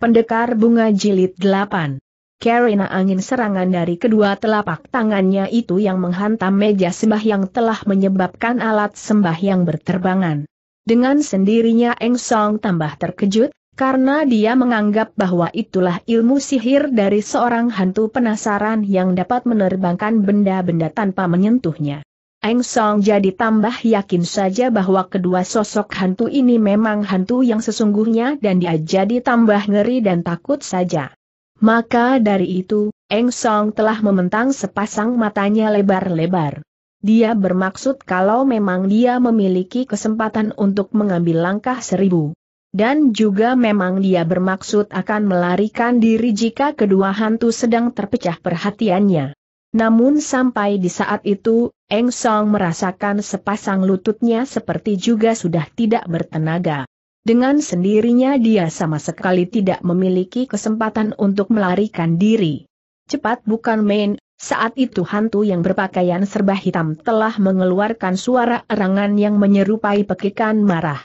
Pendekar Bunga Jilid 8 Karena angin serangan dari kedua telapak tangannya itu yang menghantam meja sembah yang telah menyebabkan alat sembah yang berterbangan. Dengan sendirinya Eng Song tambah terkejut, karena dia menganggap bahwa itulah ilmu sihir dari seorang hantu penasaran yang dapat menerbangkan benda-benda tanpa menyentuhnya. Eng Song jadi tambah yakin saja bahwa kedua sosok hantu ini memang hantu yang sesungguhnya dan dia jadi tambah ngeri dan takut saja. Maka dari itu, Eng Song telah mementang sepasang matanya lebar-lebar. Dia bermaksud kalau memang dia memiliki kesempatan untuk mengambil langkah seribu. Dan juga memang dia bermaksud akan melarikan diri jika kedua hantu sedang terpecah perhatiannya. Namun sampai di saat itu, Eng Song merasakan sepasang lututnya seperti juga sudah tidak bertenaga. Dengan sendirinya dia sama sekali tidak memiliki kesempatan untuk melarikan diri. Cepat bukan main, saat itu hantu yang berpakaian serba hitam telah mengeluarkan suara erangan yang menyerupai pekikan marah.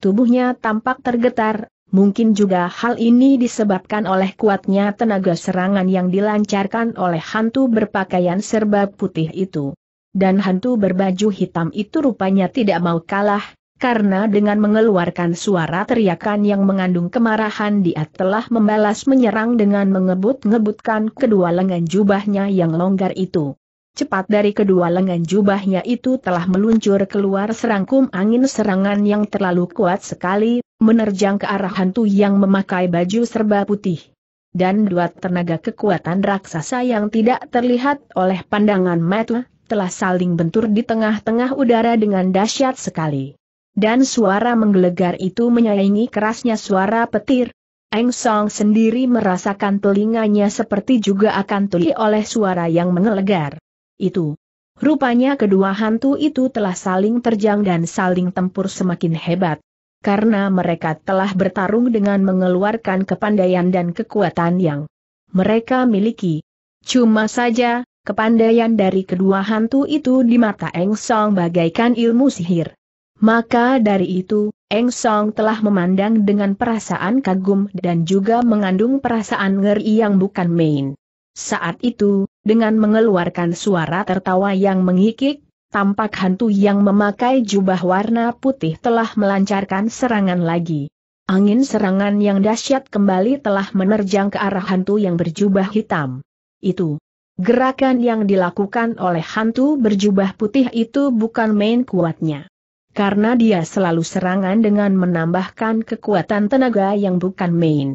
Tubuhnya tampak tergetar, mungkin juga hal ini disebabkan oleh kuatnya tenaga serangan yang dilancarkan oleh hantu berpakaian serba putih itu. Dan hantu berbaju hitam itu rupanya tidak mau kalah, karena dengan mengeluarkan suara teriakan yang mengandung kemarahan dia telah membalas menyerang dengan mengebut-ngebutkan kedua lengan jubahnya yang longgar itu. Cepat dari kedua lengan jubahnya itu telah meluncur keluar serangkum angin serangan yang terlalu kuat sekali, menerjang ke arah hantu yang memakai baju serba putih. Dan dua tenaga kekuatan raksasa yang tidak terlihat oleh pandangan mata, telah saling bentur di tengah-tengah udara dengan dahsyat sekali. Dan suara menggelegar itu menyaingi kerasnya suara petir. Eng Song sendiri merasakan telinganya seperti juga akan tuli oleh suara yang menggelegar. Itu. Rupanya kedua hantu itu telah saling terjang dan saling tempur semakin hebat karena mereka telah bertarung dengan mengeluarkan kepandaian dan kekuatan yang mereka miliki. Cuma saja, kepandaian dari kedua hantu itu di mata Eng Song bagaikan ilmu sihir. Maka dari itu, Eng Song telah memandang dengan perasaan kagum dan juga mengandung perasaan ngeri yang bukan main. Saat itu, dengan mengeluarkan suara tertawa yang mengikik, tampak hantu yang memakai jubah warna putih telah melancarkan serangan lagi. Angin serangan yang dahsyat kembali telah menerjang ke arah hantu yang berjubah hitam. Itu. Gerakan yang dilakukan oleh hantu berjubah putih itu bukan main kuatnya. Karena dia selalu serangan dengan menambahkan kekuatan tenaga yang bukan main.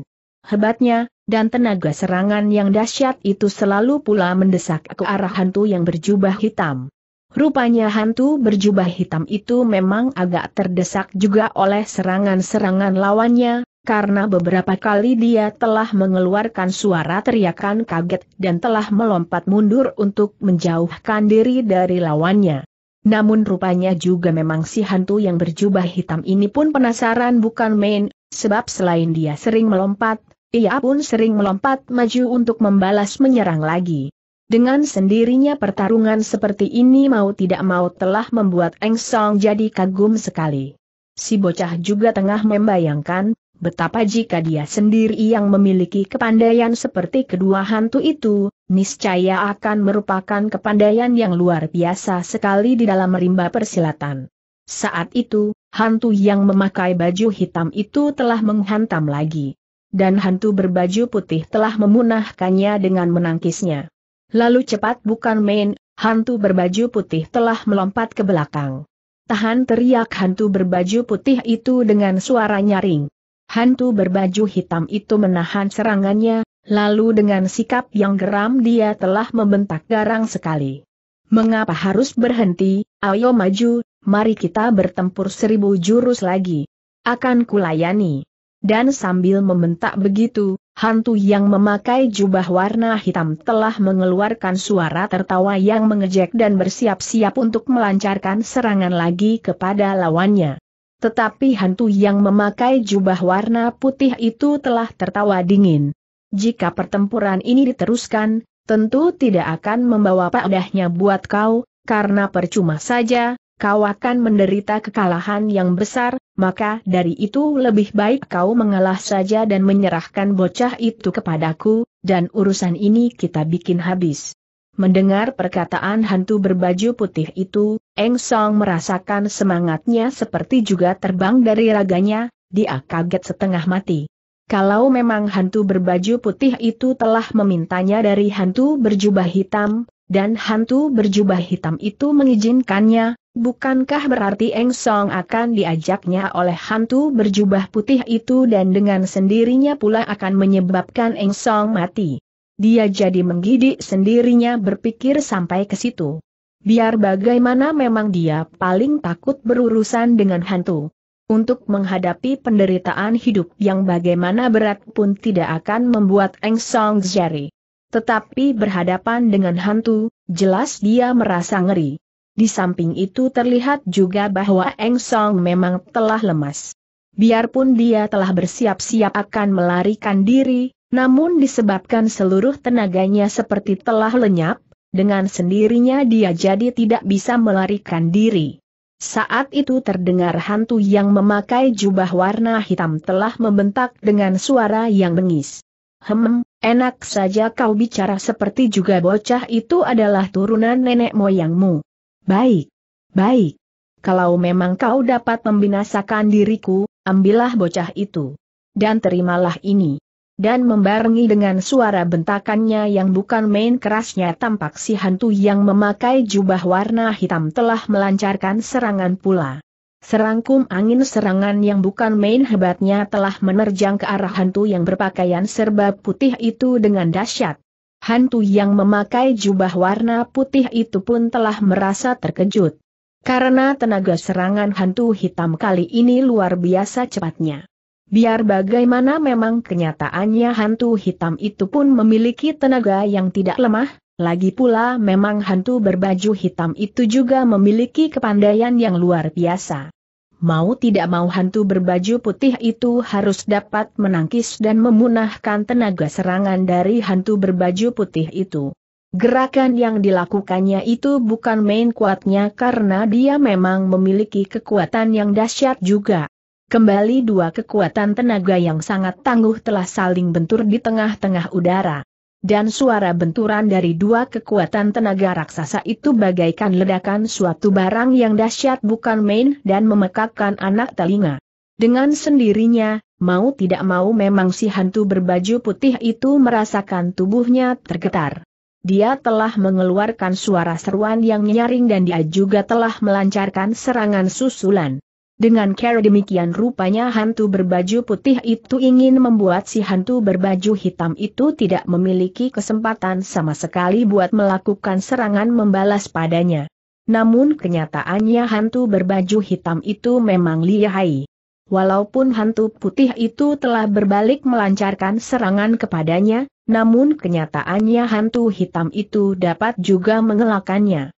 Hebatnya, dan tenaga serangan yang dahsyat itu selalu pula mendesak ke arah hantu yang berjubah hitam. Rupanya hantu berjubah hitam itu memang agak terdesak juga oleh serangan-serangan lawannya, karena beberapa kali dia telah mengeluarkan suara teriakan kaget dan telah melompat mundur untuk menjauhkan diri dari lawannya. Namun rupanya juga memang si hantu yang berjubah hitam ini pun penasaran bukan main, sebab selain dia sering melompat, ia pun sering melompat maju untuk membalas menyerang lagi. Dengan sendirinya pertarungan seperti ini mau tidak mau telah membuat Eng Song jadi kagum sekali. Si bocah juga tengah membayangkan, betapa jika dia sendiri yang memiliki kepandaian seperti kedua hantu itu, niscaya akan merupakan kepandaian yang luar biasa sekali di dalam rimba persilatan. Saat itu, hantu yang memakai baju hitam itu telah menghantam lagi. Dan hantu berbaju putih telah memunahkannya dengan menangkisnya. Lalu cepat bukan main, hantu berbaju putih telah melompat ke belakang. Tahan teriak hantu berbaju putih itu dengan suara nyaring. Hantu berbaju hitam itu menahan serangannya, lalu dengan sikap yang geram dia telah membentak garang sekali. Mengapa harus berhenti, ayo maju, mari kita bertempur seribu jurus lagi. Akan kulayani. Dan sambil membentak begitu, Hantu yang memakai jubah warna hitam telah mengeluarkan suara tertawa yang mengejek dan bersiap-siap untuk melancarkan serangan lagi kepada lawannya. Tetapi hantu yang memakai jubah warna putih itu telah tertawa dingin. Jika pertempuran ini diteruskan, tentu tidak akan membawa padahnya buat kau, karena percuma saja, kau akan menderita kekalahan yang besar, maka dari itu lebih baik kau mengalah saja dan menyerahkan bocah itu kepadaku, dan urusan ini kita bikin habis. Mendengar perkataan hantu berbaju putih itu, Eng Song merasakan semangatnya seperti juga terbang dari raganya, dia kaget setengah mati. Kalau memang hantu berbaju putih itu telah memintanya dari hantu berjubah hitam, dan hantu berjubah hitam itu mengizinkannya, Bukankah berarti Eng Song akan diajaknya oleh hantu berjubah putih itu dan dengan sendirinya pula akan menyebabkan Eng Song mati? Dia jadi menggidik sendirinya berpikir sampai ke situ. Biar bagaimana memang dia paling takut berurusan dengan hantu. Untuk menghadapi penderitaan hidup yang bagaimana berat pun tidak akan membuat Eng Song jari. Tetapi berhadapan dengan hantu, jelas dia merasa ngeri. Di samping itu terlihat juga bahwa Eng Song memang telah lemas. Biarpun dia telah bersiap-siap akan melarikan diri, namun disebabkan seluruh tenaganya seperti telah lenyap, dengan sendirinya dia jadi tidak bisa melarikan diri. Saat itu terdengar hantu yang memakai jubah warna hitam telah membentak dengan suara yang bengis. Hem, enak saja kau bicara seperti juga bocah itu adalah turunan nenek moyangmu. Baik. Baik. Kalau memang kau dapat membinasakan diriku, ambillah bocah itu. Dan terimalah ini. Dan membarengi dengan suara bentakannya yang bukan main kerasnya tampak si hantu yang memakai jubah warna hitam telah melancarkan serangan pula. Serangkum angin serangan yang bukan main hebatnya telah menerjang ke arah hantu yang berpakaian serba putih itu dengan dahsyat. Hantu yang memakai jubah warna putih itu pun telah merasa terkejut. Karena tenaga serangan hantu hitam kali ini luar biasa cepatnya. Biar bagaimana memang kenyataannya hantu hitam itu pun memiliki tenaga yang tidak lemah, lagi pula memang hantu berbaju hitam itu juga memiliki kepandaian yang luar biasa mau tidak mau hantu berbaju putih itu harus dapat menangkis dan memunahkan tenaga serangan dari hantu berbaju putih itu. Gerakan yang dilakukannya itu bukan main kuatnya karena dia memang memiliki kekuatan yang dahsyat juga. Kembali dua kekuatan tenaga yang sangat tangguh telah saling bentur di tengah-tengah udara dan suara benturan dari dua kekuatan tenaga raksasa itu bagaikan ledakan suatu barang yang dahsyat bukan main dan memekakkan anak telinga. Dengan sendirinya, mau tidak mau memang si hantu berbaju putih itu merasakan tubuhnya tergetar. Dia telah mengeluarkan suara seruan yang nyaring dan dia juga telah melancarkan serangan susulan. Dengan cara demikian rupanya hantu berbaju putih itu ingin membuat si hantu berbaju hitam itu tidak memiliki kesempatan sama sekali buat melakukan serangan membalas padanya. Namun kenyataannya hantu berbaju hitam itu memang lihai. Walaupun hantu putih itu telah berbalik melancarkan serangan kepadanya, namun kenyataannya hantu hitam itu dapat juga mengelakannya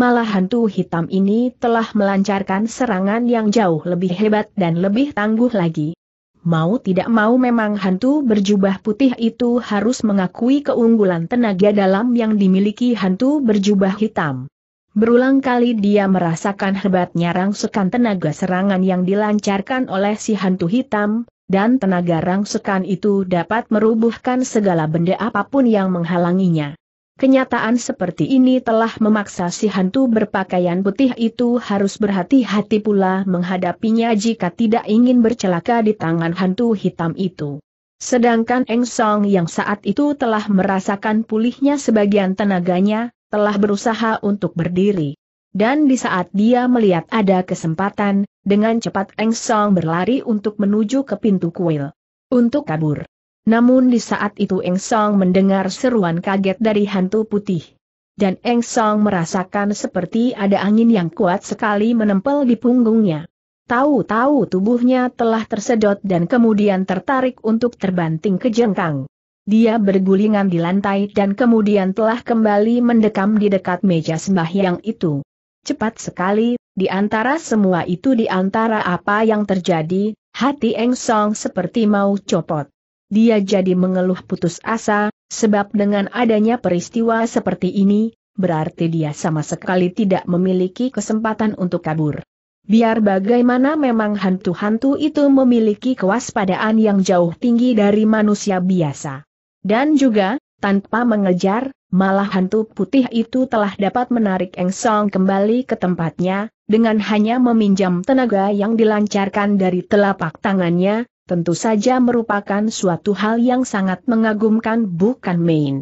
malah hantu hitam ini telah melancarkan serangan yang jauh lebih hebat dan lebih tangguh lagi. Mau tidak mau memang hantu berjubah putih itu harus mengakui keunggulan tenaga dalam yang dimiliki hantu berjubah hitam. Berulang kali dia merasakan hebatnya rangsekan tenaga serangan yang dilancarkan oleh si hantu hitam, dan tenaga rangsekan itu dapat merubuhkan segala benda apapun yang menghalanginya. Kenyataan seperti ini telah memaksa si hantu berpakaian putih itu harus berhati-hati pula menghadapinya jika tidak ingin bercelaka di tangan hantu hitam itu. Sedangkan Eng Song yang saat itu telah merasakan pulihnya sebagian tenaganya, telah berusaha untuk berdiri. Dan di saat dia melihat ada kesempatan, dengan cepat Eng Song berlari untuk menuju ke pintu kuil. Untuk kabur. Namun di saat itu Eng Song mendengar seruan kaget dari hantu putih. Dan Eng Song merasakan seperti ada angin yang kuat sekali menempel di punggungnya. Tahu-tahu tubuhnya telah tersedot dan kemudian tertarik untuk terbanting ke jengkang. Dia bergulingan di lantai dan kemudian telah kembali mendekam di dekat meja sembahyang itu. Cepat sekali, di antara semua itu di antara apa yang terjadi, hati Eng Song seperti mau copot dia jadi mengeluh putus asa, sebab dengan adanya peristiwa seperti ini, berarti dia sama sekali tidak memiliki kesempatan untuk kabur. Biar bagaimana memang hantu-hantu itu memiliki kewaspadaan yang jauh tinggi dari manusia biasa. Dan juga, tanpa mengejar, malah hantu putih itu telah dapat menarik Eng Song kembali ke tempatnya, dengan hanya meminjam tenaga yang dilancarkan dari telapak tangannya, tentu saja merupakan suatu hal yang sangat mengagumkan bukan main.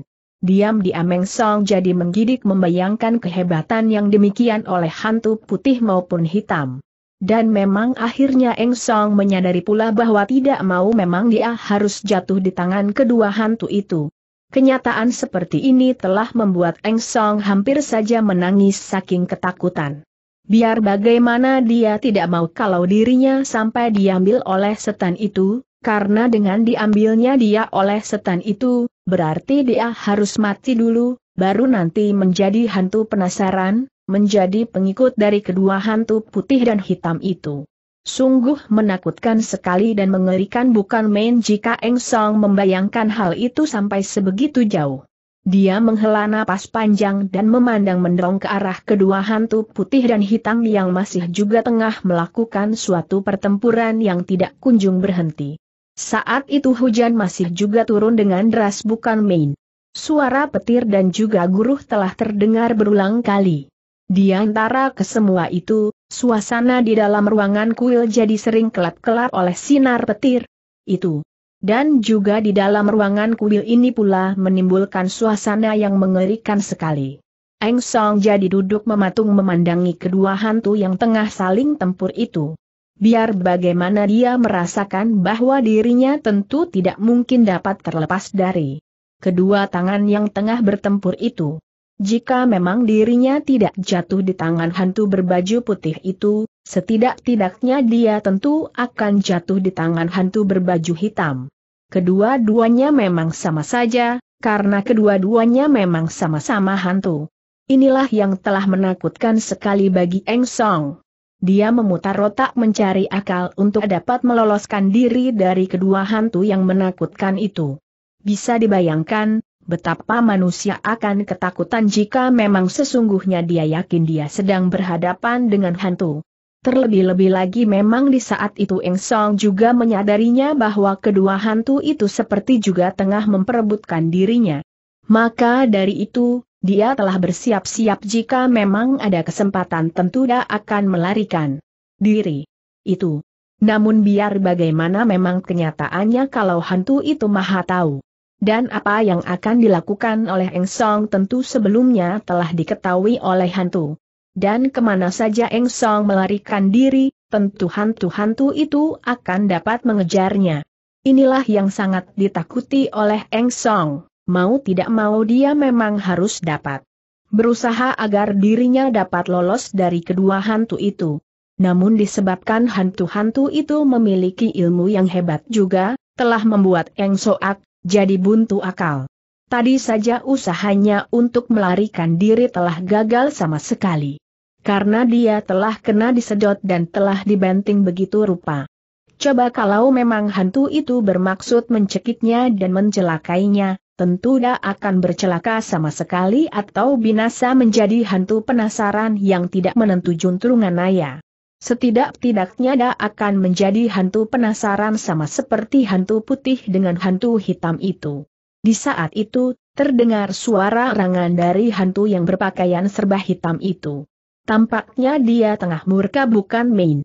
diam di ameng Song jadi menggidik membayangkan kehebatan yang demikian oleh hantu putih maupun hitam. Dan memang akhirnya Eng Song menyadari pula bahwa tidak mau memang dia harus jatuh di tangan kedua hantu itu. Kenyataan seperti ini telah membuat Eng Song hampir saja menangis saking ketakutan. Biar bagaimana dia tidak mau kalau dirinya sampai diambil oleh setan itu, karena dengan diambilnya dia oleh setan itu, berarti dia harus mati dulu, baru nanti menjadi hantu penasaran, menjadi pengikut dari kedua hantu putih dan hitam itu. Sungguh menakutkan sekali dan mengerikan bukan main jika Eng Song membayangkan hal itu sampai sebegitu jauh. Dia menghela napas panjang dan memandang mendorong ke arah kedua hantu putih dan hitam yang masih juga tengah melakukan suatu pertempuran yang tidak kunjung berhenti. Saat itu hujan masih juga turun dengan deras bukan main. Suara petir dan juga guruh telah terdengar berulang kali. Di antara kesemua itu, suasana di dalam ruangan kuil jadi sering kelap-kelap oleh sinar petir. Itu, dan juga di dalam ruangan kuil ini pula menimbulkan suasana yang mengerikan sekali. Eng Song jadi duduk mematung memandangi kedua hantu yang tengah saling tempur itu. Biar bagaimana dia merasakan bahwa dirinya tentu tidak mungkin dapat terlepas dari kedua tangan yang tengah bertempur itu. Jika memang dirinya tidak jatuh di tangan hantu berbaju putih itu, Setidak-tidaknya dia tentu akan jatuh di tangan hantu berbaju hitam. Kedua-duanya memang sama saja, karena kedua-duanya memang sama-sama hantu. Inilah yang telah menakutkan sekali bagi Eng Song. Dia memutar otak mencari akal untuk dapat meloloskan diri dari kedua hantu yang menakutkan itu. Bisa dibayangkan, betapa manusia akan ketakutan jika memang sesungguhnya dia yakin dia sedang berhadapan dengan hantu. Terlebih-lebih lagi memang di saat itu Eng Song juga menyadarinya bahwa kedua hantu itu seperti juga tengah memperebutkan dirinya. Maka dari itu, dia telah bersiap-siap jika memang ada kesempatan tentu dia akan melarikan diri. Itu. Namun biar bagaimana memang kenyataannya kalau hantu itu maha tahu. Dan apa yang akan dilakukan oleh Eng Song tentu sebelumnya telah diketahui oleh hantu dan kemana saja Eng Song melarikan diri, tentu hantu-hantu itu akan dapat mengejarnya. Inilah yang sangat ditakuti oleh Eng Song, mau tidak mau dia memang harus dapat berusaha agar dirinya dapat lolos dari kedua hantu itu. Namun disebabkan hantu-hantu itu memiliki ilmu yang hebat juga, telah membuat Eng Soak jadi buntu akal. Tadi saja usahanya untuk melarikan diri telah gagal sama sekali karena dia telah kena disedot dan telah dibanting begitu rupa. Coba kalau memang hantu itu bermaksud mencekiknya dan mencelakainya, tentu dia akan bercelaka sama sekali atau binasa menjadi hantu penasaran yang tidak menentu juntrungan ayah. Setidak-tidaknya dia akan menjadi hantu penasaran sama seperti hantu putih dengan hantu hitam itu. Di saat itu, terdengar suara rangan dari hantu yang berpakaian serba hitam itu. Tampaknya dia tengah murka bukan main.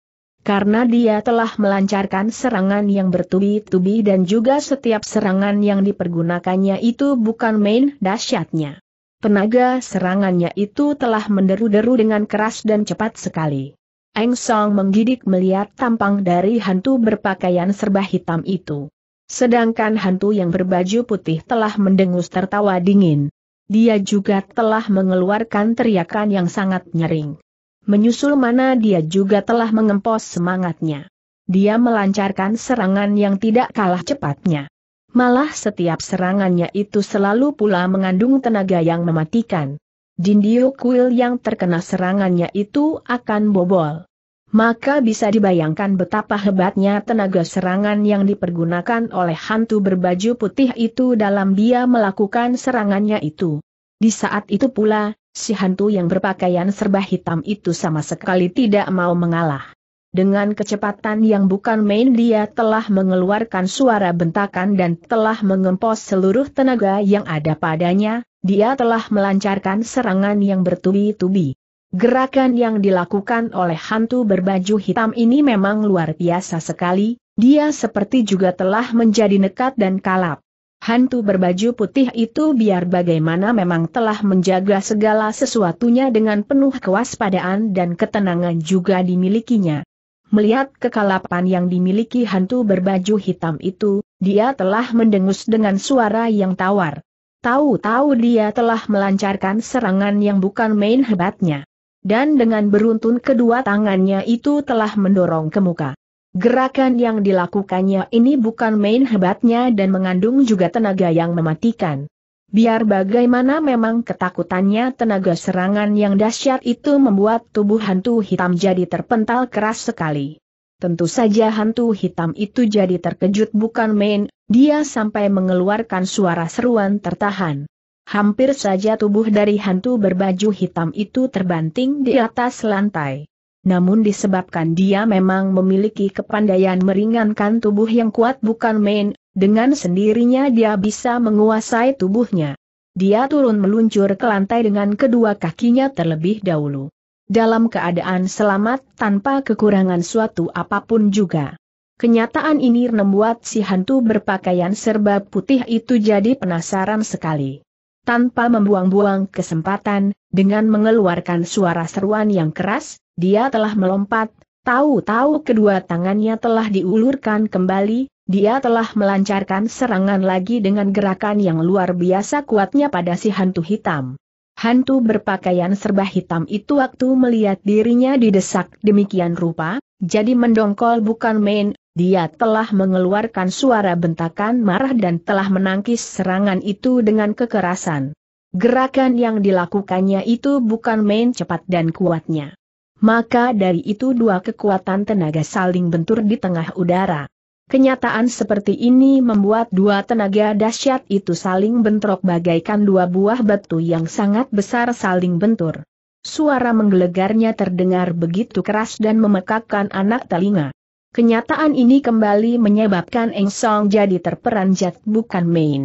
Karena dia telah melancarkan serangan yang bertubi-tubi dan juga setiap serangan yang dipergunakannya itu bukan main dahsyatnya. Tenaga serangannya itu telah menderu-deru dengan keras dan cepat sekali. Eng Song menggidik melihat tampang dari hantu berpakaian serba hitam itu. Sedangkan hantu yang berbaju putih telah mendengus tertawa dingin dia juga telah mengeluarkan teriakan yang sangat nyering. Menyusul mana dia juga telah mengempos semangatnya. Dia melancarkan serangan yang tidak kalah cepatnya. Malah setiap serangannya itu selalu pula mengandung tenaga yang mematikan. Jindio kuil yang terkena serangannya itu akan bobol maka bisa dibayangkan betapa hebatnya tenaga serangan yang dipergunakan oleh hantu berbaju putih itu dalam dia melakukan serangannya itu. Di saat itu pula, si hantu yang berpakaian serba hitam itu sama sekali tidak mau mengalah. Dengan kecepatan yang bukan main dia telah mengeluarkan suara bentakan dan telah mengempos seluruh tenaga yang ada padanya, dia telah melancarkan serangan yang bertubi-tubi. Gerakan yang dilakukan oleh hantu berbaju hitam ini memang luar biasa sekali, dia seperti juga telah menjadi nekat dan kalap. Hantu berbaju putih itu biar bagaimana memang telah menjaga segala sesuatunya dengan penuh kewaspadaan dan ketenangan juga dimilikinya. Melihat kekalapan yang dimiliki hantu berbaju hitam itu, dia telah mendengus dengan suara yang tawar. Tahu-tahu dia telah melancarkan serangan yang bukan main hebatnya dan dengan beruntun kedua tangannya itu telah mendorong ke muka. Gerakan yang dilakukannya ini bukan main hebatnya dan mengandung juga tenaga yang mematikan. Biar bagaimana memang ketakutannya tenaga serangan yang dahsyat itu membuat tubuh hantu hitam jadi terpental keras sekali. Tentu saja hantu hitam itu jadi terkejut bukan main, dia sampai mengeluarkan suara seruan tertahan. Hampir saja tubuh dari hantu berbaju hitam itu terbanting di atas lantai. Namun disebabkan dia memang memiliki kepandaian meringankan tubuh yang kuat bukan main, dengan sendirinya dia bisa menguasai tubuhnya. Dia turun meluncur ke lantai dengan kedua kakinya terlebih dahulu. Dalam keadaan selamat tanpa kekurangan suatu apapun juga. Kenyataan ini membuat si hantu berpakaian serba putih itu jadi penasaran sekali. Tanpa membuang-buang kesempatan, dengan mengeluarkan suara seruan yang keras, dia telah melompat, tahu-tahu kedua tangannya telah diulurkan kembali, dia telah melancarkan serangan lagi dengan gerakan yang luar biasa kuatnya pada si hantu hitam. Hantu berpakaian serba hitam itu waktu melihat dirinya didesak demikian rupa, jadi mendongkol bukan main, dia telah mengeluarkan suara bentakan marah dan telah menangkis serangan itu dengan kekerasan. Gerakan yang dilakukannya itu bukan main cepat dan kuatnya. Maka dari itu dua kekuatan tenaga saling bentur di tengah udara. Kenyataan seperti ini membuat dua tenaga dahsyat itu saling bentrok bagaikan dua buah batu yang sangat besar saling bentur. Suara menggelegarnya terdengar begitu keras dan memekakkan anak telinga. Kenyataan ini kembali menyebabkan Eng Song jadi terperanjat bukan main.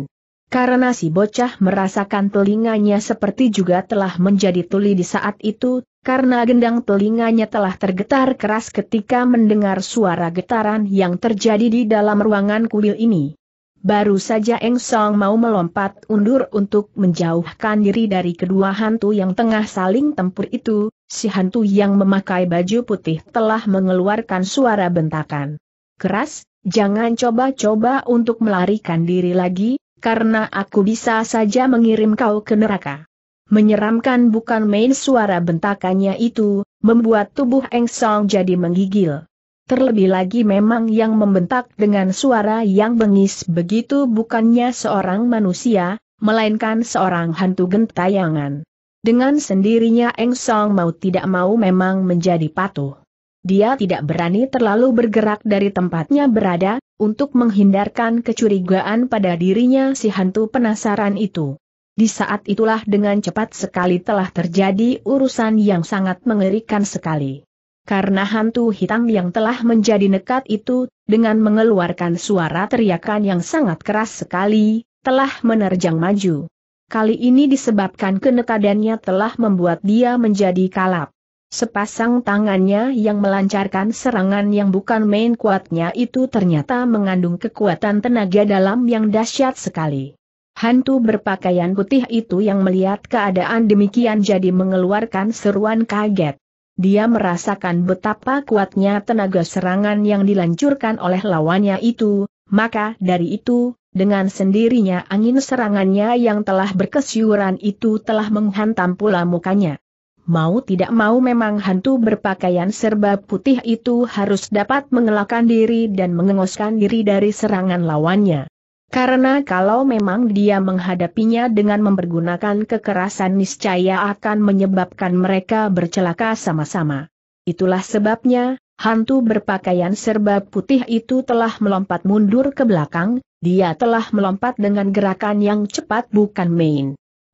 Karena si bocah merasakan telinganya seperti juga telah menjadi tuli di saat itu, karena gendang telinganya telah tergetar keras ketika mendengar suara getaran yang terjadi di dalam ruangan kuil ini. Baru saja Eng Song mau melompat undur untuk menjauhkan diri dari kedua hantu yang tengah saling tempur itu, si hantu yang memakai baju putih telah mengeluarkan suara bentakan. Keras, jangan coba-coba untuk melarikan diri lagi, karena aku bisa saja mengirim kau ke neraka. Menyeramkan bukan main suara bentakannya itu, membuat tubuh Eng Song jadi menggigil. Terlebih lagi memang yang membentak dengan suara yang bengis begitu bukannya seorang manusia, melainkan seorang hantu gentayangan. Dengan sendirinya Eng Song mau tidak mau memang menjadi patuh. Dia tidak berani terlalu bergerak dari tempatnya berada, untuk menghindarkan kecurigaan pada dirinya si hantu penasaran itu. Di saat itulah dengan cepat sekali telah terjadi urusan yang sangat mengerikan sekali. Karena hantu hitam yang telah menjadi nekat itu, dengan mengeluarkan suara teriakan yang sangat keras sekali, telah menerjang maju. Kali ini disebabkan kenekadannya telah membuat dia menjadi kalap. Sepasang tangannya yang melancarkan serangan yang bukan main kuatnya itu ternyata mengandung kekuatan tenaga dalam yang dahsyat sekali. Hantu berpakaian putih itu yang melihat keadaan demikian jadi mengeluarkan seruan kaget. Dia merasakan betapa kuatnya tenaga serangan yang dilancurkan oleh lawannya itu, maka dari itu, dengan sendirinya angin serangannya yang telah berkesyuran itu telah menghantam pula mukanya. Mau tidak mau memang hantu berpakaian serba putih itu harus dapat mengelakkan diri dan mengengoskan diri dari serangan lawannya. Karena kalau memang dia menghadapinya dengan mempergunakan kekerasan niscaya akan menyebabkan mereka bercelaka sama-sama. Itulah sebabnya, hantu berpakaian serba putih itu telah melompat mundur ke belakang, dia telah melompat dengan gerakan yang cepat bukan main.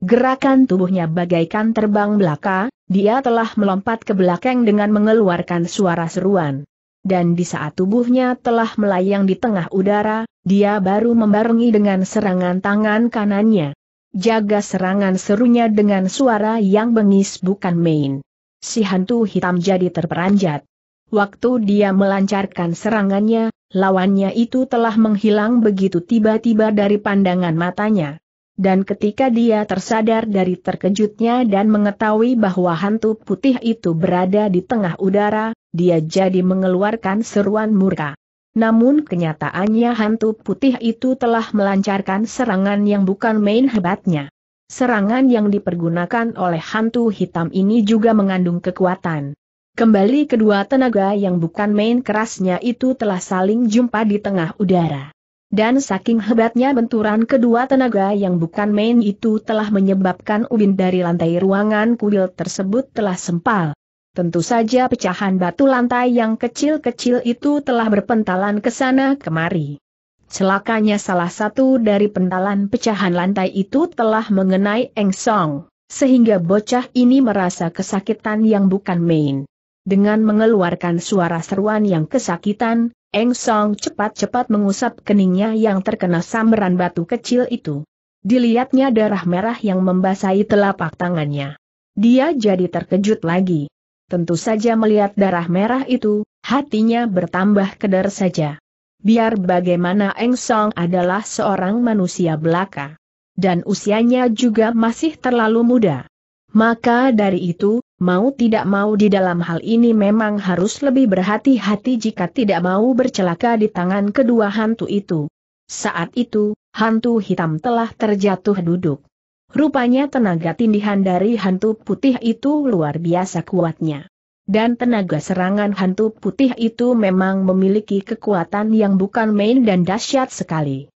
Gerakan tubuhnya bagaikan terbang belaka, dia telah melompat ke belakang dengan mengeluarkan suara seruan. Dan di saat tubuhnya telah melayang di tengah udara, dia baru membarungi dengan serangan tangan kanannya. Jaga serangan serunya dengan suara yang bengis bukan main. Si hantu hitam jadi terperanjat. Waktu dia melancarkan serangannya, lawannya itu telah menghilang begitu tiba-tiba dari pandangan matanya. Dan ketika dia tersadar dari terkejutnya dan mengetahui bahwa hantu putih itu berada di tengah udara, dia jadi mengeluarkan seruan murka. Namun kenyataannya hantu putih itu telah melancarkan serangan yang bukan main hebatnya. Serangan yang dipergunakan oleh hantu hitam ini juga mengandung kekuatan. Kembali kedua tenaga yang bukan main kerasnya itu telah saling jumpa di tengah udara. Dan saking hebatnya benturan kedua tenaga yang bukan main itu telah menyebabkan ubin dari lantai ruangan kuil tersebut telah sempal. Tentu saja pecahan batu lantai yang kecil-kecil itu telah berpentalan ke sana kemari. Celakanya salah satu dari pentalan pecahan lantai itu telah mengenai Eng Song, sehingga bocah ini merasa kesakitan yang bukan main. Dengan mengeluarkan suara seruan yang kesakitan, Eng Song cepat-cepat mengusap keningnya yang terkena sambaran batu kecil itu. Dilihatnya darah merah yang membasahi telapak tangannya. Dia jadi terkejut lagi. Tentu saja melihat darah merah itu, hatinya bertambah kedar saja. Biar bagaimana Eng Song adalah seorang manusia belaka. Dan usianya juga masih terlalu muda. Maka dari itu, Mau tidak mau di dalam hal ini memang harus lebih berhati-hati jika tidak mau bercelaka di tangan kedua hantu itu. Saat itu, hantu hitam telah terjatuh duduk. Rupanya tenaga tindihan dari hantu putih itu luar biasa kuatnya. Dan tenaga serangan hantu putih itu memang memiliki kekuatan yang bukan main dan dahsyat sekali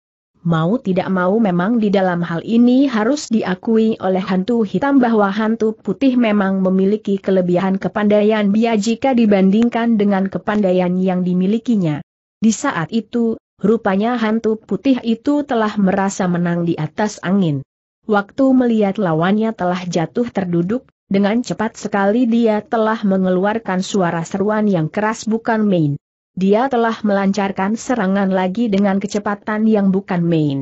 mau tidak mau memang di dalam hal ini harus diakui oleh hantu hitam bahwa hantu putih memang memiliki kelebihan kepandaian dia jika dibandingkan dengan kepandaian yang dimilikinya. Di saat itu, rupanya hantu putih itu telah merasa menang di atas angin. Waktu melihat lawannya telah jatuh terduduk, dengan cepat sekali dia telah mengeluarkan suara seruan yang keras bukan main dia telah melancarkan serangan lagi dengan kecepatan yang bukan main.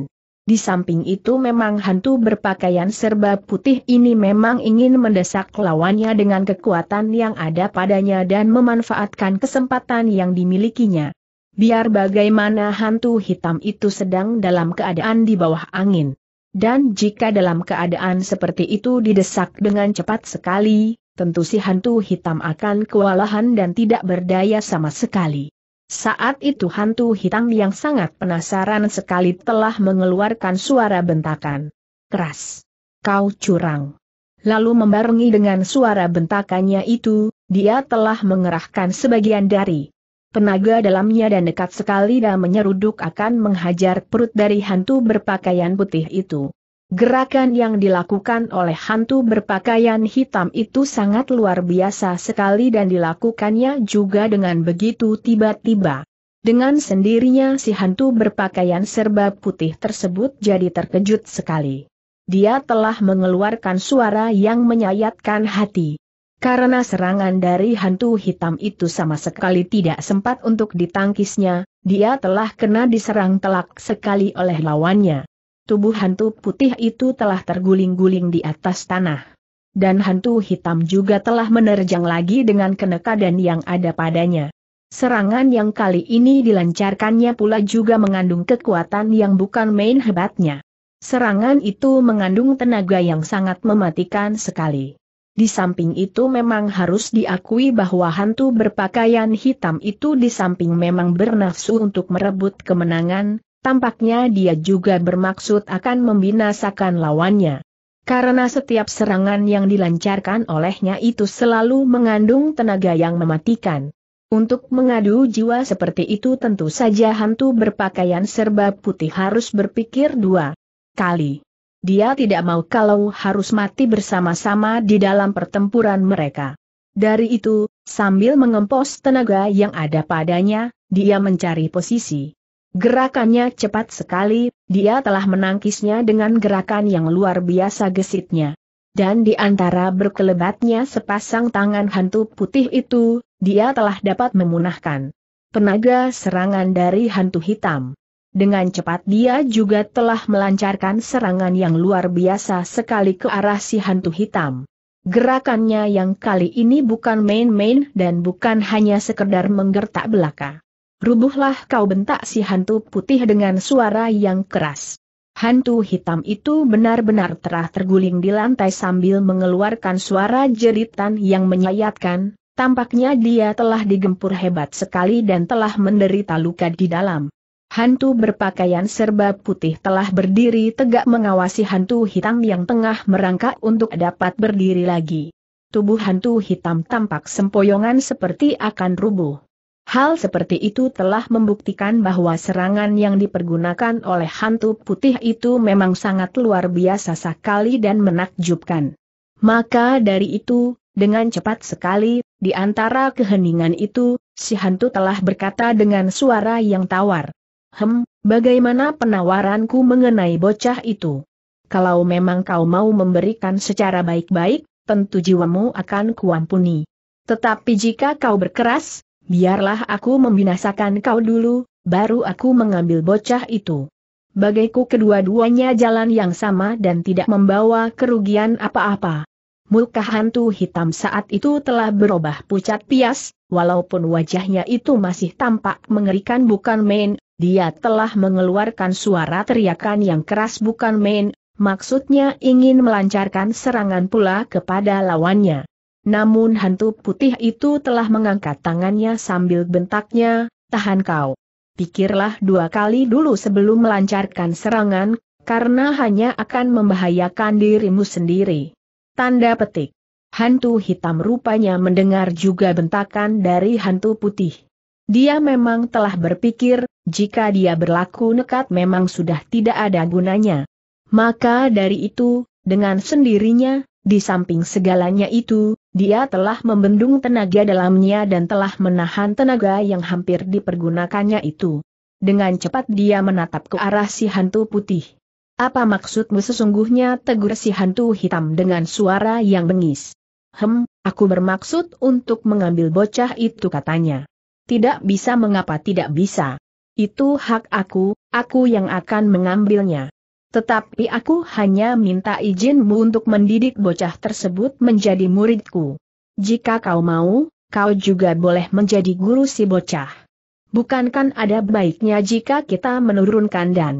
Di samping itu memang hantu berpakaian serba putih ini memang ingin mendesak lawannya dengan kekuatan yang ada padanya dan memanfaatkan kesempatan yang dimilikinya. Biar bagaimana hantu hitam itu sedang dalam keadaan di bawah angin. Dan jika dalam keadaan seperti itu didesak dengan cepat sekali, tentu si hantu hitam akan kewalahan dan tidak berdaya sama sekali. Saat itu hantu hitam yang sangat penasaran sekali telah mengeluarkan suara bentakan. Keras. Kau curang. Lalu membarengi dengan suara bentakannya itu, dia telah mengerahkan sebagian dari tenaga dalamnya dan dekat sekali dan menyeruduk akan menghajar perut dari hantu berpakaian putih itu. Gerakan yang dilakukan oleh hantu berpakaian hitam itu sangat luar biasa sekali dan dilakukannya juga dengan begitu tiba-tiba. Dengan sendirinya si hantu berpakaian serba putih tersebut jadi terkejut sekali. Dia telah mengeluarkan suara yang menyayatkan hati. Karena serangan dari hantu hitam itu sama sekali tidak sempat untuk ditangkisnya, dia telah kena diserang telak sekali oleh lawannya tubuh hantu putih itu telah terguling-guling di atas tanah. Dan hantu hitam juga telah menerjang lagi dengan kenekadan yang ada padanya. Serangan yang kali ini dilancarkannya pula juga mengandung kekuatan yang bukan main hebatnya. Serangan itu mengandung tenaga yang sangat mematikan sekali. Di samping itu memang harus diakui bahwa hantu berpakaian hitam itu di samping memang bernafsu untuk merebut kemenangan, Tampaknya dia juga bermaksud akan membinasakan lawannya. Karena setiap serangan yang dilancarkan olehnya itu selalu mengandung tenaga yang mematikan. Untuk mengadu jiwa seperti itu tentu saja hantu berpakaian serba putih harus berpikir dua kali. Dia tidak mau kalau harus mati bersama-sama di dalam pertempuran mereka. Dari itu, sambil mengempos tenaga yang ada padanya, dia mencari posisi. Gerakannya cepat sekali, dia telah menangkisnya dengan gerakan yang luar biasa gesitnya. Dan di antara berkelebatnya sepasang tangan hantu putih itu, dia telah dapat memunahkan tenaga serangan dari hantu hitam. Dengan cepat dia juga telah melancarkan serangan yang luar biasa sekali ke arah si hantu hitam. Gerakannya yang kali ini bukan main-main dan bukan hanya sekedar menggertak belaka. Rubuhlah kau bentak si hantu putih dengan suara yang keras. Hantu hitam itu benar-benar terah terguling di lantai sambil mengeluarkan suara jeritan yang menyayatkan, tampaknya dia telah digempur hebat sekali dan telah menderita luka di dalam. Hantu berpakaian serba putih telah berdiri tegak mengawasi hantu hitam yang tengah merangkak untuk dapat berdiri lagi. Tubuh hantu hitam tampak sempoyongan seperti akan rubuh. Hal seperti itu telah membuktikan bahwa serangan yang dipergunakan oleh hantu putih itu memang sangat luar biasa sekali dan menakjubkan. Maka dari itu, dengan cepat sekali, di antara keheningan itu, si hantu telah berkata dengan suara yang tawar. Hem, bagaimana penawaranku mengenai bocah itu? Kalau memang kau mau memberikan secara baik-baik, tentu jiwamu akan kuampuni. Tetapi jika kau berkeras, Biarlah aku membinasakan kau dulu, baru aku mengambil bocah itu. Bagiku kedua-duanya jalan yang sama dan tidak membawa kerugian apa-apa. Muka hantu hitam saat itu telah berubah pucat pias, walaupun wajahnya itu masih tampak mengerikan bukan main, dia telah mengeluarkan suara teriakan yang keras bukan main, maksudnya ingin melancarkan serangan pula kepada lawannya. Namun hantu putih itu telah mengangkat tangannya sambil bentaknya, tahan kau. Pikirlah dua kali dulu sebelum melancarkan serangan, karena hanya akan membahayakan dirimu sendiri. Tanda petik. Hantu hitam rupanya mendengar juga bentakan dari hantu putih. Dia memang telah berpikir, jika dia berlaku nekat memang sudah tidak ada gunanya. Maka dari itu, dengan sendirinya, di samping segalanya itu, dia telah membendung tenaga dalamnya dan telah menahan tenaga yang hampir dipergunakannya itu. Dengan cepat dia menatap ke arah si hantu putih. Apa maksudmu sesungguhnya tegur si hantu hitam dengan suara yang bengis? Hem, aku bermaksud untuk mengambil bocah itu katanya. Tidak bisa mengapa tidak bisa. Itu hak aku, aku yang akan mengambilnya. Tetapi aku hanya minta izinmu untuk mendidik bocah tersebut menjadi muridku. Jika kau mau, kau juga boleh menjadi guru si bocah. Bukankan ada baiknya jika kita menurunkan dan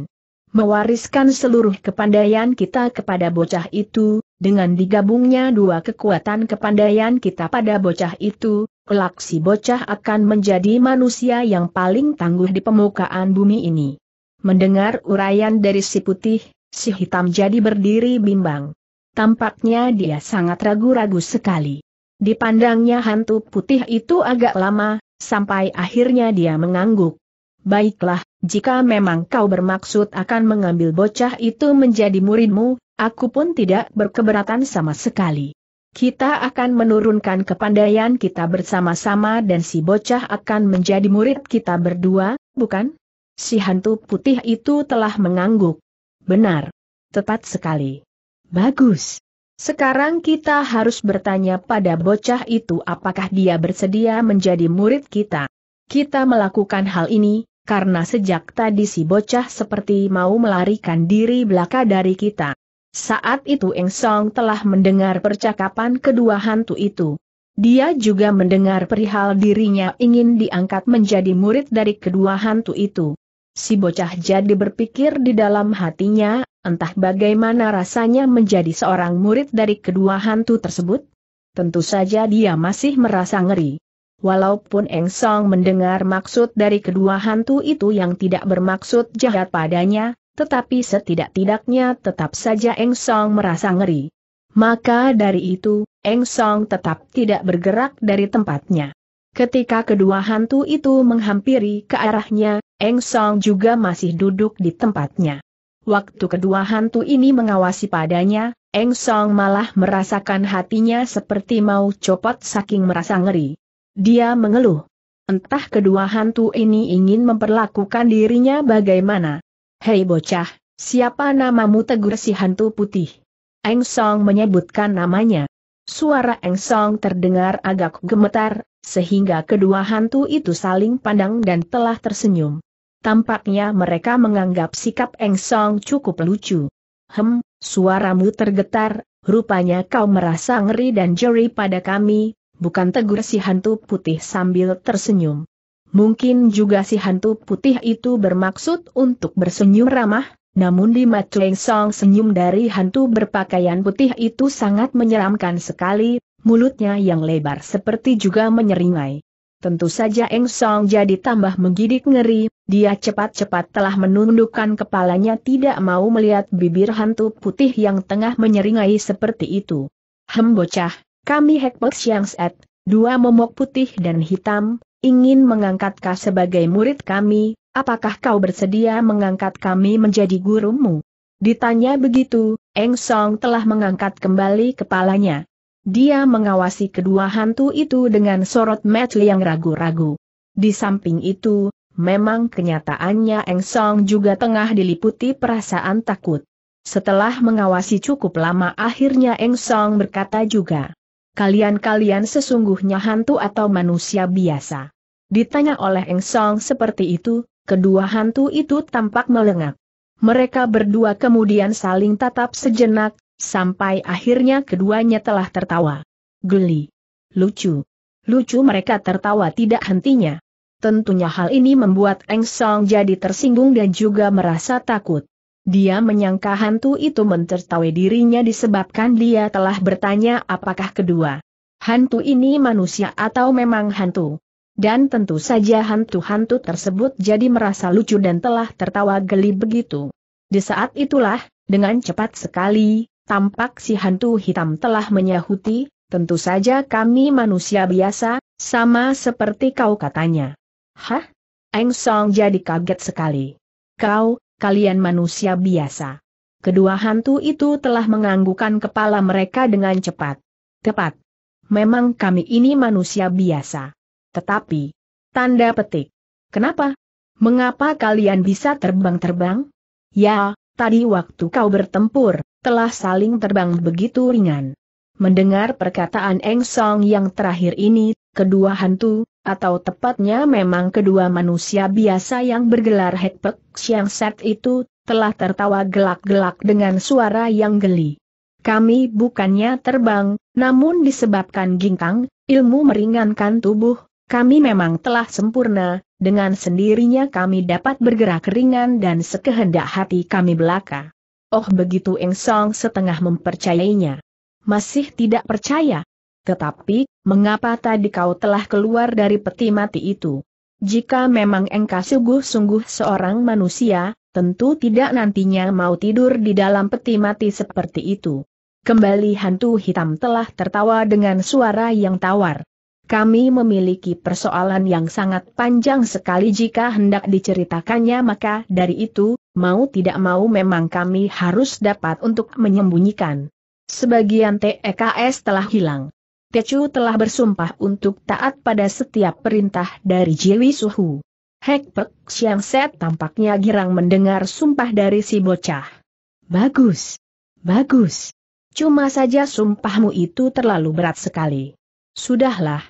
mewariskan seluruh kepandaian kita kepada bocah itu, dengan digabungnya dua kekuatan kepandaian kita pada bocah itu, kelak si bocah akan menjadi manusia yang paling tangguh di permukaan bumi ini. Mendengar uraian dari si putih, si hitam jadi berdiri bimbang. Tampaknya dia sangat ragu-ragu sekali. Dipandangnya hantu putih itu agak lama, sampai akhirnya dia mengangguk. Baiklah, jika memang kau bermaksud akan mengambil bocah itu menjadi muridmu, aku pun tidak berkeberatan sama sekali. Kita akan menurunkan kepandaian kita bersama-sama dan si bocah akan menjadi murid kita berdua, bukan? Si hantu putih itu telah mengangguk. Benar. Tepat sekali. Bagus. Sekarang kita harus bertanya pada bocah itu apakah dia bersedia menjadi murid kita. Kita melakukan hal ini, karena sejak tadi si bocah seperti mau melarikan diri belaka dari kita. Saat itu Eng Song telah mendengar percakapan kedua hantu itu. Dia juga mendengar perihal dirinya ingin diangkat menjadi murid dari kedua hantu itu. Si bocah jadi berpikir di dalam hatinya, entah bagaimana rasanya menjadi seorang murid dari kedua hantu tersebut. Tentu saja dia masih merasa ngeri. Walaupun Eng Song mendengar maksud dari kedua hantu itu yang tidak bermaksud jahat padanya, tetapi setidak-tidaknya tetap saja Eng Song merasa ngeri. Maka dari itu, Eng Song tetap tidak bergerak dari tempatnya. Ketika kedua hantu itu menghampiri ke arahnya, Eng Song juga masih duduk di tempatnya. Waktu kedua hantu ini mengawasi padanya, Eng Song malah merasakan hatinya seperti mau copot saking merasa ngeri. Dia mengeluh. Entah kedua hantu ini ingin memperlakukan dirinya bagaimana. Hei bocah, siapa namamu tegur si hantu putih? Eng Song menyebutkan namanya. Suara Eng Song terdengar agak gemetar, sehingga kedua hantu itu saling pandang dan telah tersenyum. Tampaknya mereka menganggap sikap Eng Song cukup lucu. Hem, suaramu tergetar, rupanya kau merasa ngeri dan jeri pada kami, bukan tegur si hantu putih sambil tersenyum. Mungkin juga si hantu putih itu bermaksud untuk bersenyum ramah, namun di mata Eng Song senyum dari hantu berpakaian putih itu sangat menyeramkan sekali, mulutnya yang lebar seperti juga menyeringai. Tentu saja Eng Song jadi tambah menggidik ngeri, dia cepat-cepat telah menundukkan kepalanya tidak mau melihat bibir hantu putih yang tengah menyeringai seperti itu. Hem bocah, kami Hekbox Yang Set, dua momok putih dan hitam, ingin mengangkat kau sebagai murid kami, apakah kau bersedia mengangkat kami menjadi gurumu? Ditanya begitu, Eng Song telah mengangkat kembali kepalanya. Dia mengawasi kedua hantu itu dengan sorot mata yang ragu-ragu. Di samping itu, memang kenyataannya Eng Song juga tengah diliputi perasaan takut. Setelah mengawasi cukup lama akhirnya Eng Song berkata juga. Kalian-kalian sesungguhnya hantu atau manusia biasa? Ditanya oleh Eng Song seperti itu, kedua hantu itu tampak melengak. Mereka berdua kemudian saling tatap sejenak, sampai akhirnya keduanya telah tertawa. Geli. Lucu. Lucu mereka tertawa tidak hentinya. Tentunya hal ini membuat Eng Song jadi tersinggung dan juga merasa takut. Dia menyangka hantu itu mentertawai dirinya disebabkan dia telah bertanya apakah kedua hantu ini manusia atau memang hantu. Dan tentu saja hantu-hantu tersebut jadi merasa lucu dan telah tertawa geli begitu. Di saat itulah, dengan cepat sekali, Tampak si hantu hitam telah menyahuti, tentu saja kami manusia biasa, sama seperti kau katanya. Hah? Eng Song jadi kaget sekali. Kau, kalian manusia biasa. Kedua hantu itu telah menganggukan kepala mereka dengan cepat. Tepat. Memang kami ini manusia biasa. Tetapi, tanda petik. Kenapa? Mengapa kalian bisa terbang-terbang? Ya, tadi waktu kau bertempur, telah saling terbang begitu ringan. Mendengar perkataan Eng Song yang terakhir ini, kedua hantu, atau tepatnya memang kedua manusia biasa yang bergelar Hekpek Siang Set itu, telah tertawa gelak-gelak dengan suara yang geli. Kami bukannya terbang, namun disebabkan gingkang, ilmu meringankan tubuh, kami memang telah sempurna, dengan sendirinya kami dapat bergerak ringan dan sekehendak hati kami belaka. Oh begitu Eng Song setengah mempercayainya. Masih tidak percaya. Tetapi, mengapa tadi kau telah keluar dari peti mati itu? Jika memang engkau sungguh-sungguh seorang manusia, tentu tidak nantinya mau tidur di dalam peti mati seperti itu. Kembali hantu hitam telah tertawa dengan suara yang tawar. Kami memiliki persoalan yang sangat panjang sekali jika hendak diceritakannya maka dari itu, mau tidak mau memang kami harus dapat untuk menyembunyikan. Sebagian TEKS telah hilang. Tecu telah bersumpah untuk taat pada setiap perintah dari Jiwi Suhu. Hek Pek Siang Set tampaknya girang mendengar sumpah dari si bocah. Bagus. Bagus. Cuma saja sumpahmu itu terlalu berat sekali. Sudahlah.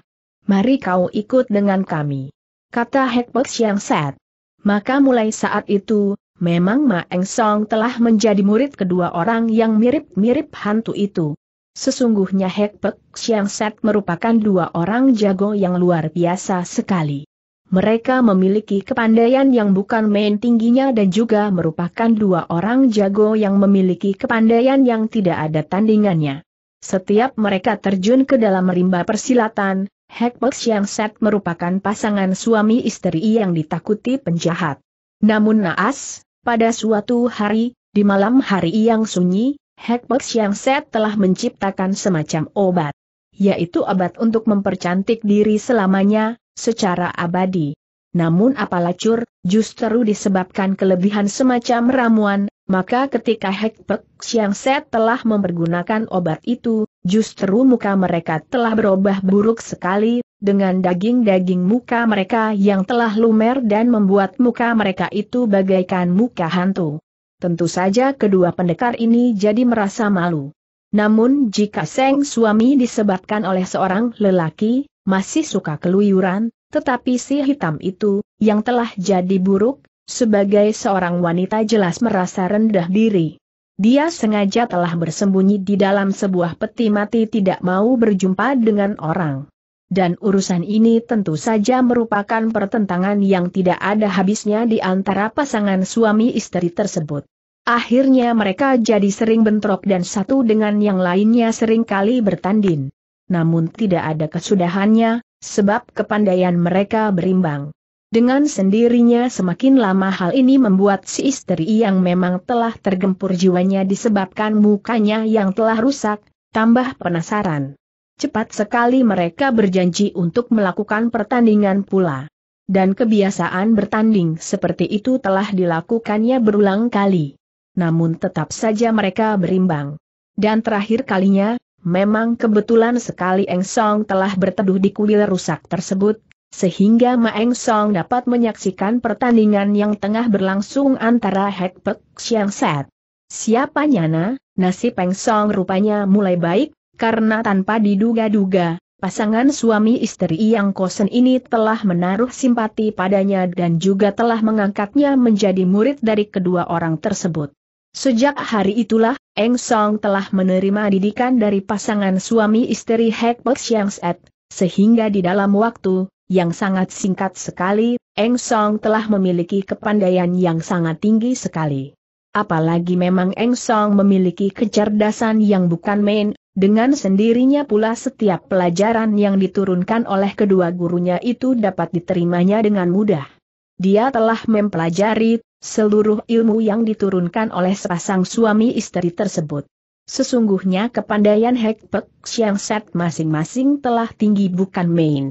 Mari kau ikut dengan kami. Kata Hek Pek Siang Set. Maka mulai saat itu, Memang Ma Eng Song telah menjadi murid kedua orang yang mirip-mirip hantu itu. Sesungguhnya Hek Pek Siang Set merupakan dua orang jago yang luar biasa sekali. Mereka memiliki kepandaian yang bukan main tingginya dan juga merupakan dua orang jago yang memiliki kepandaian yang tidak ada tandingannya. Setiap mereka terjun ke dalam rimba persilatan, Hek Pek Siang Set merupakan pasangan suami istri yang ditakuti penjahat. Namun naas, pada suatu hari, di malam hari yang sunyi, Hekpek Siang Set telah menciptakan semacam obat. Yaitu obat untuk mempercantik diri selamanya, secara abadi. Namun apalah cur, justru disebabkan kelebihan semacam ramuan, maka ketika Hekpek Siang Set telah mempergunakan obat itu, justru muka mereka telah berubah buruk sekali, dengan daging-daging muka mereka yang telah lumer dan membuat muka mereka itu bagaikan muka hantu. Tentu saja kedua pendekar ini jadi merasa malu. Namun jika Seng suami disebabkan oleh seorang lelaki, masih suka keluyuran, tetapi si hitam itu, yang telah jadi buruk, sebagai seorang wanita jelas merasa rendah diri. Dia sengaja telah bersembunyi di dalam sebuah peti mati tidak mau berjumpa dengan orang dan urusan ini tentu saja merupakan pertentangan yang tidak ada habisnya di antara pasangan suami istri tersebut. Akhirnya mereka jadi sering bentrok dan satu dengan yang lainnya sering kali bertanding. Namun tidak ada kesudahannya, sebab kepandaian mereka berimbang. Dengan sendirinya semakin lama hal ini membuat si istri yang memang telah tergempur jiwanya disebabkan mukanya yang telah rusak, tambah penasaran. Cepat sekali mereka berjanji untuk melakukan pertandingan pula. Dan kebiasaan bertanding seperti itu telah dilakukannya berulang kali. Namun tetap saja mereka berimbang. Dan terakhir kalinya, memang kebetulan sekali Eng Song telah berteduh di kuil rusak tersebut, sehingga Ma Eng Song dapat menyaksikan pertandingan yang tengah berlangsung antara Hek Pek Siang Set. Siapa nyana, nasib Eng Song rupanya mulai baik, karena tanpa diduga-duga, pasangan suami istri yang kosen ini telah menaruh simpati padanya dan juga telah mengangkatnya menjadi murid dari kedua orang tersebut. Sejak hari itulah, Eng Song telah menerima didikan dari pasangan suami istri Hek Pek Siang Set, sehingga di dalam waktu yang sangat singkat sekali, Eng Song telah memiliki kepandaian yang sangat tinggi sekali. Apalagi memang Eng Song memiliki kecerdasan yang bukan main, dengan sendirinya pula setiap pelajaran yang diturunkan oleh kedua gurunya itu dapat diterimanya dengan mudah. Dia telah mempelajari seluruh ilmu yang diturunkan oleh sepasang suami istri tersebut. Sesungguhnya kepandaian Hek Pek Siang Set masing-masing telah tinggi bukan main.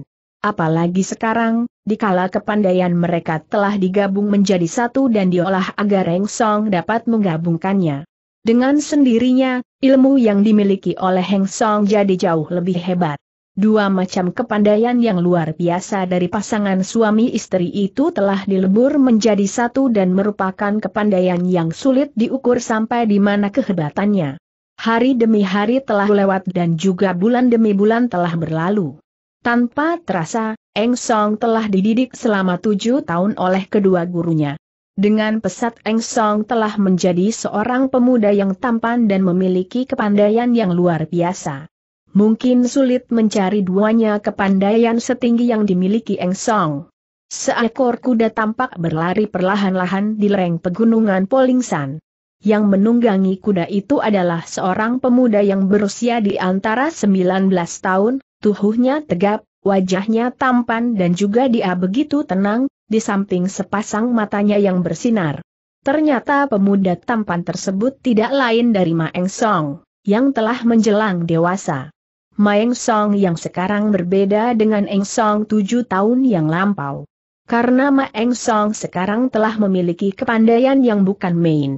Apalagi sekarang, dikala kepandaian mereka telah digabung menjadi satu dan diolah agar Reng Song dapat menggabungkannya. Dengan sendirinya, ilmu yang dimiliki oleh Heng Song jadi jauh lebih hebat. Dua macam kepandaian yang luar biasa dari pasangan suami istri itu telah dilebur menjadi satu dan merupakan kepandaian yang sulit diukur sampai di mana kehebatannya. Hari demi hari telah lewat dan juga bulan demi bulan telah berlalu. Tanpa terasa, Eng Song telah dididik selama tujuh tahun oleh kedua gurunya. Dengan pesat Eng Song telah menjadi seorang pemuda yang tampan dan memiliki kepandaian yang luar biasa. Mungkin sulit mencari duanya kepandaian setinggi yang dimiliki Eng Song. Seekor kuda tampak berlari perlahan-lahan di lereng pegunungan Polingsan. Yang menunggangi kuda itu adalah seorang pemuda yang berusia di antara 19 tahun, tubuhnya tegap, Wajahnya tampan dan juga dia begitu tenang, di samping sepasang matanya yang bersinar. Ternyata pemuda tampan tersebut tidak lain dari Maeng Song, yang telah menjelang dewasa. Maeng Song yang sekarang berbeda dengan Eng Song tujuh tahun yang lampau. Karena Maeng Song sekarang telah memiliki kepandaian yang bukan main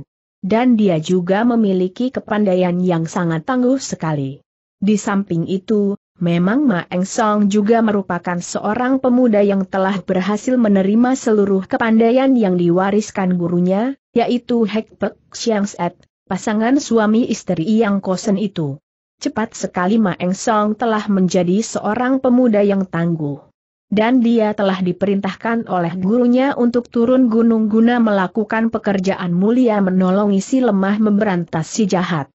dan dia juga memiliki kepandaian yang sangat tangguh sekali. Di samping itu, Memang Maeng Song juga merupakan seorang pemuda yang telah berhasil menerima seluruh kepandaian yang diwariskan gurunya, yaitu Hek Pek Siang Set, pasangan suami istri yang kosen itu. Cepat sekali Maeng Song telah menjadi seorang pemuda yang tangguh. Dan dia telah diperintahkan oleh gurunya untuk turun gunung guna melakukan pekerjaan mulia menolongi si lemah memberantas si jahat.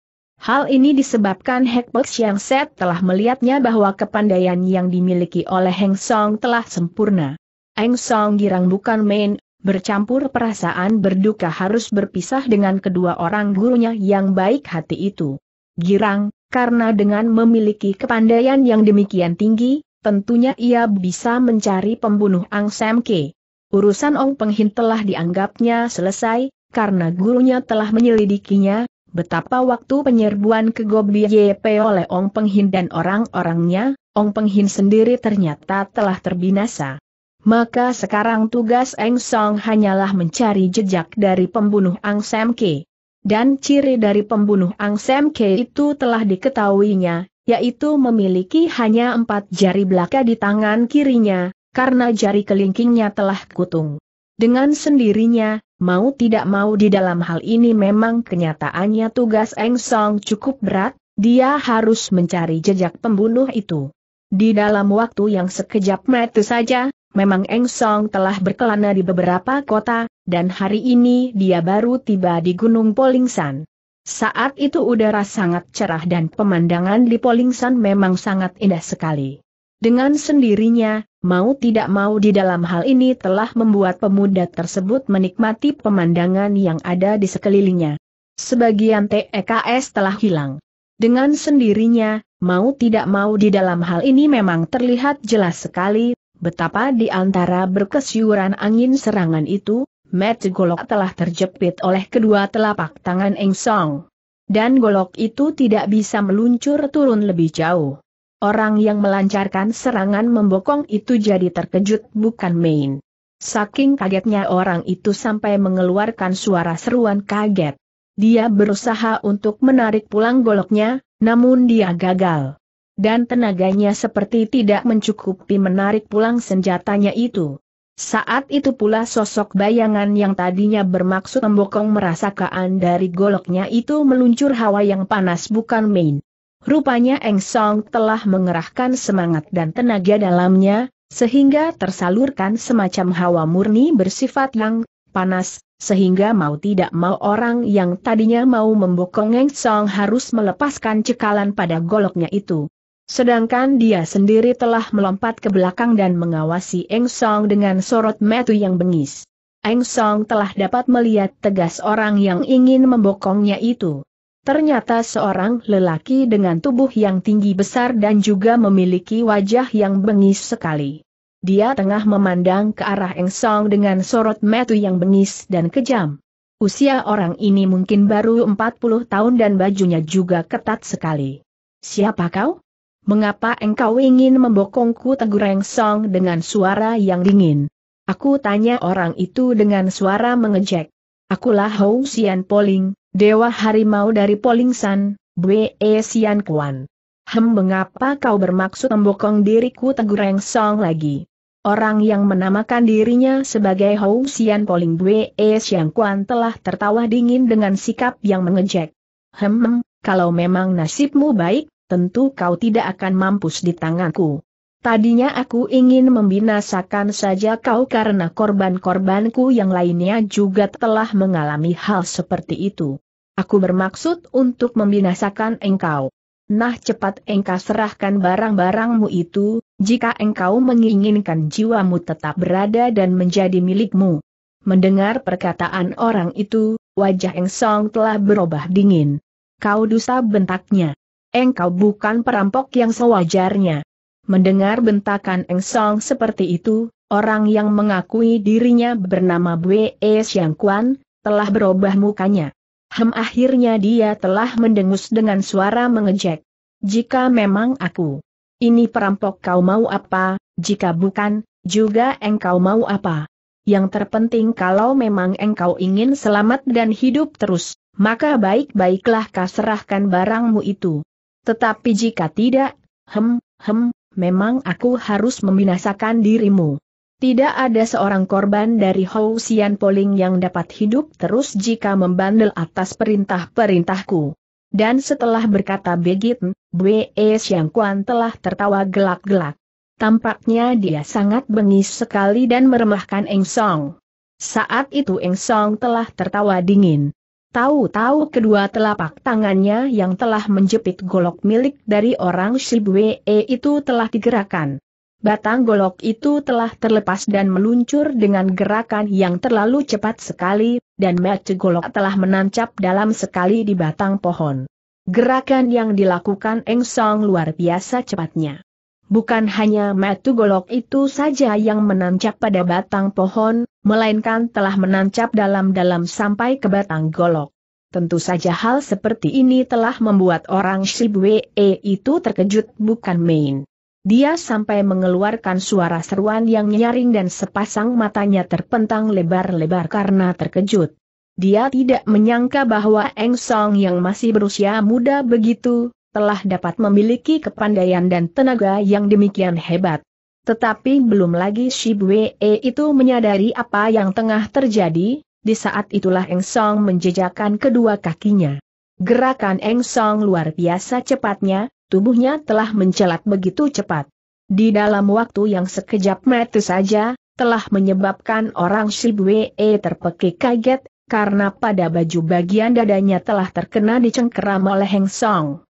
Hal ini disebabkan Hekpek Siang Set telah melihatnya bahwa kepandaian yang dimiliki oleh Heng Song telah sempurna. Heng Song girang bukan main, bercampur perasaan berduka harus berpisah dengan kedua orang gurunya yang baik hati itu. Girang, karena dengan memiliki kepandaian yang demikian tinggi, tentunya ia bisa mencari pembunuh Ang Sam Ke. Urusan Ong Penghin telah dianggapnya selesai, karena gurunya telah menyelidikinya, Betapa waktu penyerbuan ke Gobi YP oleh Ong Penghin dan orang-orangnya, Ong Penghin sendiri ternyata telah terbinasa. Maka sekarang tugas Eng Song hanyalah mencari jejak dari pembunuh Ang Sam Ke. Dan ciri dari pembunuh Ang Sam Ke itu telah diketahuinya, yaitu memiliki hanya empat jari belaka di tangan kirinya, karena jari kelingkingnya telah kutung. Dengan sendirinya, Mau tidak mau di dalam hal ini memang kenyataannya tugas Eng Song cukup berat, dia harus mencari jejak pembunuh itu. Di dalam waktu yang sekejap mata saja, memang Eng Song telah berkelana di beberapa kota, dan hari ini dia baru tiba di Gunung Polingsan. Saat itu udara sangat cerah dan pemandangan di Polingsan memang sangat indah sekali. Dengan sendirinya, mau tidak mau di dalam hal ini telah membuat pemuda tersebut menikmati pemandangan yang ada di sekelilingnya. Sebagian TEKS telah hilang. Dengan sendirinya, mau tidak mau di dalam hal ini memang terlihat jelas sekali, betapa di antara berkesyuran angin serangan itu, Matt Golok telah terjepit oleh kedua telapak tangan Eng Song. Dan golok itu tidak bisa meluncur turun lebih jauh. Orang yang melancarkan serangan membokong itu jadi terkejut bukan main. Saking kagetnya orang itu sampai mengeluarkan suara seruan kaget. Dia berusaha untuk menarik pulang goloknya, namun dia gagal. Dan tenaganya seperti tidak mencukupi menarik pulang senjatanya itu. Saat itu pula sosok bayangan yang tadinya bermaksud membokong merasakan dari goloknya itu meluncur hawa yang panas bukan main. Rupanya Eng Song telah mengerahkan semangat dan tenaga dalamnya, sehingga tersalurkan semacam hawa murni bersifat yang panas, sehingga mau tidak mau orang yang tadinya mau membokong Eng Song harus melepaskan cekalan pada goloknya itu. Sedangkan dia sendiri telah melompat ke belakang dan mengawasi Eng Song dengan sorot metu yang bengis. Eng Song telah dapat melihat tegas orang yang ingin membokongnya itu. Ternyata seorang lelaki dengan tubuh yang tinggi besar dan juga memiliki wajah yang bengis sekali. Dia tengah memandang ke arah Eng Song dengan sorot metu yang bengis dan kejam. Usia orang ini mungkin baru 40 tahun dan bajunya juga ketat sekali. Siapa kau? Mengapa engkau ingin membokongku tegur Eng Song dengan suara yang dingin? Aku tanya orang itu dengan suara mengejek. Akulah Hou Xian Poling, Dewa Harimau dari Polingsan, Bwe e Sian Kuan. Hem mengapa kau bermaksud membokong diriku tegur Reng Song lagi? Orang yang menamakan dirinya sebagai Hou Sian Poling Bwe e Sian Kuan telah tertawa dingin dengan sikap yang mengejek. Hem, kalau memang nasibmu baik, tentu kau tidak akan mampus di tanganku. Tadinya aku ingin membinasakan saja kau karena korban-korbanku yang lainnya juga telah mengalami hal seperti itu. Aku bermaksud untuk membinasakan engkau. Nah cepat engkau serahkan barang-barangmu itu, jika engkau menginginkan jiwamu tetap berada dan menjadi milikmu. Mendengar perkataan orang itu, wajah Eng Song telah berubah dingin. Kau dusta bentaknya. Engkau bukan perampok yang sewajarnya. Mendengar bentakan Eng Song seperti itu, orang yang mengakui dirinya bernama Bwe Xiang Kuan, telah berubah mukanya. Hem akhirnya dia telah mendengus dengan suara mengejek. Jika memang aku, ini perampok kau mau apa, jika bukan, juga engkau mau apa. Yang terpenting kalau memang engkau ingin selamat dan hidup terus, maka baik-baiklah kau serahkan barangmu itu. Tetapi jika tidak, hem, hem, memang aku harus membinasakan dirimu. Tidak ada seorang korban dari Hou Xian Poling yang dapat hidup terus jika membandel atas perintah-perintahku. Dan setelah berkata begitu, Bwe Xiang Kuan telah tertawa gelak-gelak. Tampaknya dia sangat bengis sekali dan meremahkan Eng Song. Saat itu Eng Song telah tertawa dingin. Tahu-tahu kedua telapak tangannya yang telah menjepit golok milik dari orang Shibwe e itu telah digerakkan. Batang golok itu telah terlepas dan meluncur dengan gerakan yang terlalu cepat sekali, dan mata golok telah menancap dalam sekali di batang pohon. Gerakan yang dilakukan Eng Song luar biasa cepatnya. Bukan hanya metu golok itu saja yang menancap pada batang pohon, melainkan telah menancap dalam-dalam sampai ke batang golok. Tentu saja hal seperti ini telah membuat orang Shibwe e itu terkejut bukan main. Dia sampai mengeluarkan suara seruan yang nyaring dan sepasang matanya terpentang lebar-lebar karena terkejut. Dia tidak menyangka bahwa Eng Song yang masih berusia muda begitu, telah dapat memiliki kepandaian dan tenaga yang demikian hebat. Tetapi belum lagi Shibwe itu menyadari apa yang tengah terjadi, di saat itulah Eng Song menjejakkan kedua kakinya. Gerakan Eng Song luar biasa cepatnya, tubuhnya telah mencelat begitu cepat. Di dalam waktu yang sekejap mata saja, telah menyebabkan orang Shibwe terpekik kaget, karena pada baju bagian dadanya telah terkena dicengkeram oleh Eng Song.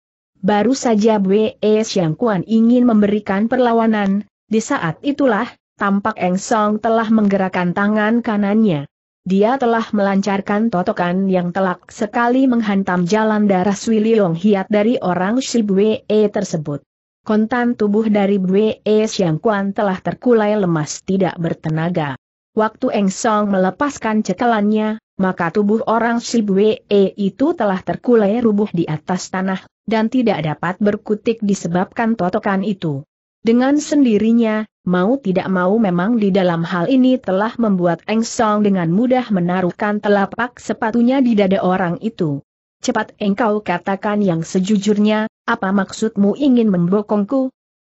Baru saja Bwe Siang Kuan ingin memberikan perlawanan, di saat itulah, tampak Eng Song telah menggerakkan tangan kanannya. Dia telah melancarkan totokan yang telak sekali menghantam jalan darah Sui Leong Hiat dari orang Shi Bwe e tersebut. Kontan tubuh dari Bwe Siang Kuan telah terkulai lemas tidak bertenaga. Waktu Eng Song melepaskan cekalannya, maka tubuh orang Shi Bwe e itu telah terkulai rubuh di atas tanah dan tidak dapat berkutik disebabkan totokan itu. Dengan sendirinya, mau tidak mau memang di dalam hal ini telah membuat Eng Song dengan mudah menaruhkan telapak sepatunya di dada orang itu. Cepat engkau katakan yang sejujurnya, apa maksudmu ingin membokongku?